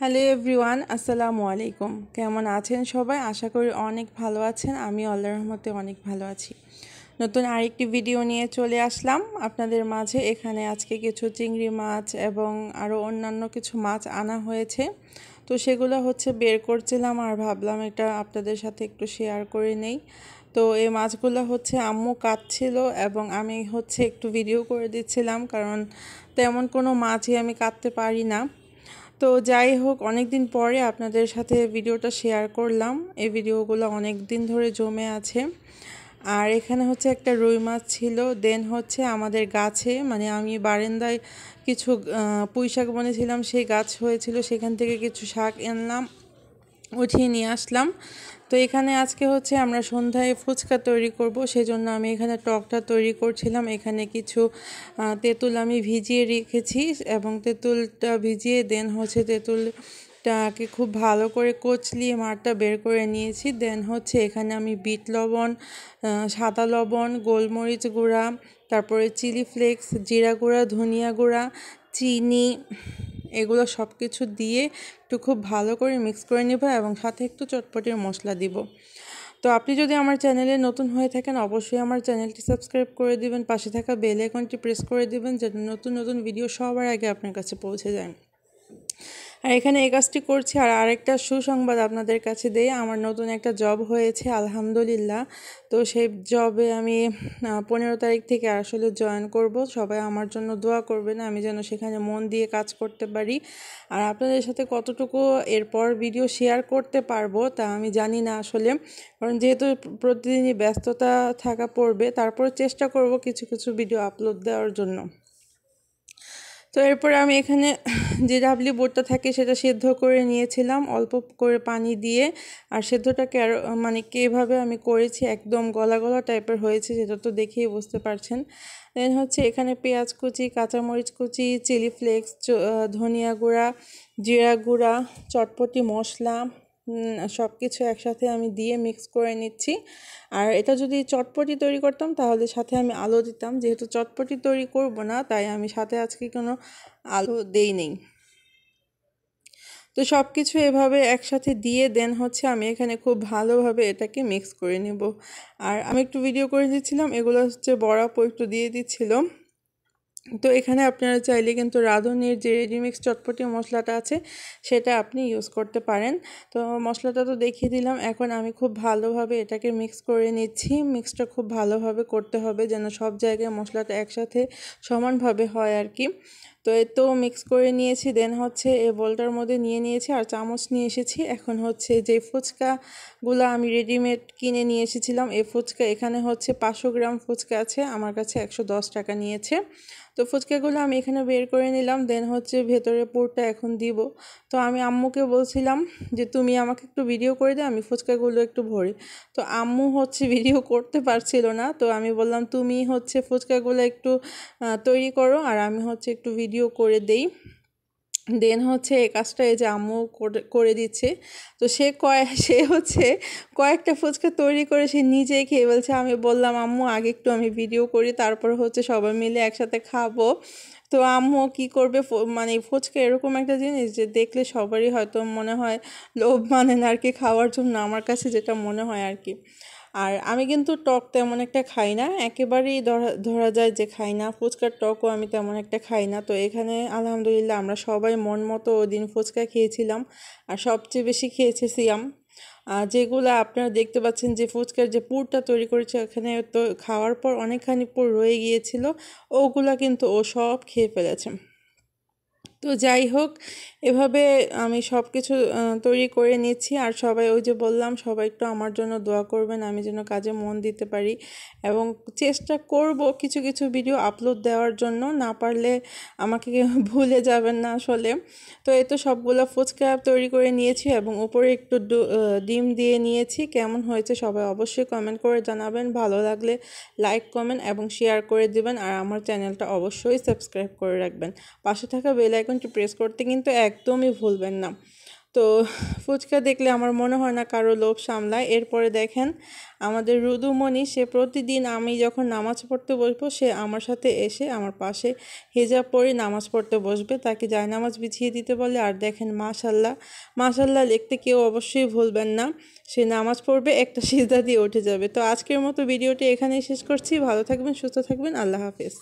hello everyone আসসালামু আলাইকুম কেমন আছেন সবাই আশা করি অনেক ভালো আছেন আমি আল্লাহ রহমতে অনেক ভালো আছি নতুন আরেকটি ভিডিও নিয়ে চলে আসলাম আপনাদের মাঝে এখানে আজকে কিছু চিংড়ি মাছ এবং আরও অন্যান্য কিছু মাছ আনা হয়েছে তো সেগুলো হচ্ছে বের করছিলাম আর ভাবলাম এটা আপনাদের সাথে একটু শেয়ার করে নেই তো এই মাছগুলো হচ্ছে আম্মু কাটছিল এবং আমি হচ্ছে একটু ভিডিও করে দিচ্ছিলাম কারণ তেমন কোনো মাছই আমি কাটতে পারি না তো যাই হোক অনেক দিন পরে আপনাদের সাথে ভিডিওটা শেয়ার করলাম এই ভিডিওগুলো অনেক দিন ধরে জমে আছে আর এখানে হচ্ছে একটা রুই মাছ ছিল দেন হচ্ছে আমাদের গাছে মানে আমি বারেন্দায় কিছু পুঁই শাক বনেছিলাম সেই গাছ হয়েছিল সেখান থেকে কিছু শাক এনলাম উঠিয়ে নিয়ে আসলাম তো এখানে আজকে হচ্ছে আমরা সন্ধ্যায় ফুচকা তৈরি করব সেজন্য আমি এখানে টকটা তৈরি করছিলাম এখানে কিছু তেঁতুল আমি ভিজিয়ে রেখেছি এবং তেঁতুলটা ভিজিয়ে দেন হচ্ছে তেঁতুল খুব ভালো করে কচলিয়ে মারটা বের করে নিয়েছি দেন হচ্ছে এখানে আমি বিট লবণ সাদা লবণ গোলমরিচ গুঁড়া তারপরে চিলি ফ্লেক্স জিরা গুঁড়া ধনিয়া গুঁড়া চিনি এগুলো সব কিছু দিয়ে একটু খুব ভালো করে মিক্স করে নেব এবং সাথে একটু চটপটির মশলা দিব তো আপনি যদি আমার চ্যানেলে নতুন হয়ে থাকেন অবশ্যই আমার চ্যানেলটি সাবস্ক্রাইব করে দিবেন পাশে থাকা বেল আইকনটি প্রেস করে দিবেন যাতে নতুন নতুন ভিডিও সবার আগে আপনার কাছে পৌঁছে যায় আর এখানে এই কাজটি করছি আর আরেকটা সুসংবাদ আপনাদের কাছে দেই আমার নতুন একটা জব হয়েছে আলহামদুলিল্লাহ তো সেই জবে আমি পনেরো তারিখ থেকে আসলে জয়েন করব সবাই আমার জন্য দোয়া করবেন আমি যেন সেখানে মন দিয়ে কাজ করতে পারি আর আপনাদের সাথে কতটুকু এরপর ভিডিও শেয়ার করতে পারবো তা আমি জানি না আসলে কারণ যেহেতু প্রতিদিনই ব্যস্ততা থাকা পড়বে তারপর চেষ্টা করব কিছু কিছু ভিডিও আপলোড দেওয়ার জন্য তো এরপর আমি এখানে যে ডাবলি বোর্ডটা থাকে সেটা সেদ্ধ করে নিয়েছিলাম অল্প করে পানি দিয়ে আর সেদ্ধটাকে আর মানে কীভাবে আমি করেছি একদম গলা গলা টাইপের হয়েছে সেটা তো দেখেই বুঝতে পারছেন দেন হচ্ছে এখানে পেঁয়াজ কুচি কাঁচামরিচ কুচি চিলি ফ্লেক্স ধনিয়া গুঁড়া জিরা গুঁড়া চটপটি মশলা সব কিছু একসাথে আমি দিয়ে মিক্স করে নিচ্ছি আর এটা যদি চটপটি তৈরি করতাম তাহলে সাথে আমি আলো দিতাম যেহেতু চটপটি তৈরি করব না তাই আমি সাথে আজকে কোনো আলো দেই নেই তো সব কিছু এভাবে একসাথে দিয়ে দেন হচ্ছে আমি এখানে খুব ভালোভাবে এটাকে মিক্স করে নেব আর আমি একটু ভিডিও করে দিচ্ছিলাম এগুলো হচ্ছে পো একটু দিয়ে দিচ্ছিলাম তো এখানে আপনারা চাইলে কিন্তু রাঁধুনির যে রেডিমিক্স চটপটি মশলাটা আছে সেটা আপনি ইউজ করতে পারেন তো মশলাটা তো দেখিয়ে দিলাম এখন আমি খুব ভালোভাবে এটাকে মিক্স করে নিচ্ছি মিক্সটা খুব ভালোভাবে করতে হবে যেন সব জায়গায় মশলাটা একসাথে সমানভাবে হয় আর কি তো এ তো মিক্স করে নিয়েছি দেন হচ্ছে এ বলটার মধ্যে নিয়ে নিয়েছি আর চামচ নিয়ে এসেছি এখন হচ্ছে যে ফুচকাগুলো আমি রেডিমেড কিনে নিয়ে এসেছিলাম এই ফুচকা এখানে হচ্ছে পাঁচশো গ্রাম ফুচকা আছে আমার কাছে একশো টাকা নিয়েছে তো ফুচকাগুলো আমি এখানে বের করে নিলাম দেন হচ্ছে ভেতরে পোরটা এখন দিব তো আমি আম্মুকে বলছিলাম যে তুমি আমাকে একটু ভিডিও করে দাও আমি ফুচকাগুলো একটু ভরি তো আম্মু হচ্ছে ভিডিও করতে পারছিল না তো আমি বললাম তুমি হচ্ছে ফুচকাগুলো একটু তৈরি করো আর আমি হচ্ছে একটু ভিডিও ভিডিও করে দেই দেন হচ্ছে এই কাজটা এই যে আম্মু করে দিচ্ছে তো সে কয় সে হচ্ছে কয়েকটা ফুচকা তৈরি করে সে নিজেই খেয়ে বলছে আমি বললাম আম্মু আগে একটু আমি ভিডিও করি তারপর হচ্ছে সবাই মিলে একসাথে খাবো তো আম্মু কি করবে মানে ফুচকা এরকম একটা জিনিস যে দেখলে সবারই হয়তো মনে হয় লোভ মানে না আর কি খাওয়ার জন্য আমার কাছে যেটা মনে হয় আর কি আর আমি কিন্তু টক তেমন একটা খাই না একেবারেই ধরা ধরা যায় যে খাই না ফুচকার টকও আমি তেমন একটা খাই না তো এখানে আলহামদুলিল্লাহ আমরা সবাই মন মতো দিন ফুচকা খেয়েছিলাম আর সবচেয়ে বেশি খেয়েছে সিয়াম যেগুলো আপনারা দেখতে পাচ্ছেন যে ফুচকার যে পুরটা তৈরি করেছে ওখানে তো খাওয়ার পর অনেকখানি পুর রয়ে গিয়েছিল ওগুলা কিন্তু ও সব খেয়ে ফেলেছে তো যাই হোক এভাবে আমি সব কিছু তৈরি করে নিচ্ছি আর সবাই ওই যে বললাম সবাই একটু আমার জন্য দোয়া করবেন আমি যেন কাজে মন দিতে পারি এবং চেষ্টা করব কিছু কিছু ভিডিও আপলোড দেওয়ার জন্য না পারলে আমাকে ভুলে যাবেন না আসলে তো এ তো সবগুলো ফুচকা তৈরি করে নিয়েছি এবং উপরে একটু ডিম দিয়ে নিয়েছি কেমন হয়েছে সবাই অবশ্যই কমেন্ট করে জানাবেন ভালো লাগলে লাইক কমেন্ট এবং শেয়ার করে দিবেন আর আমার চ্যানেলটা অবশ্যই সাবস্ক্রাইব করে রাখবেন পাশে থাকা বেল বাটনটি প্রেস করতে কিন্তু একদমই ভুলবেন না তো ফুচকা দেখলে আমার মনে হয় না কারো লোভ সামলায় এরপরে দেখেন আমাদের রুদুমণি সে প্রতিদিন আমি যখন নামাজ পড়তে বসবো সে আমার সাথে এসে আমার পাশে হেজাব পরে নামাজ পড়তে বসবে তাকে যায় নামাজ বিছিয়ে দিতে বলে আর দেখেন মাশাল্লাহ মাশাল্লাহ লিখতে কেউ অবশ্যই ভুলবেন না সে নামাজ পড়বে একটা সিজা দিয়ে উঠে যাবে তো আজকের মতো ভিডিওটি এখানেই শেষ করছি ভালো থাকবেন সুস্থ থাকবেন আল্লাহ হাফেজ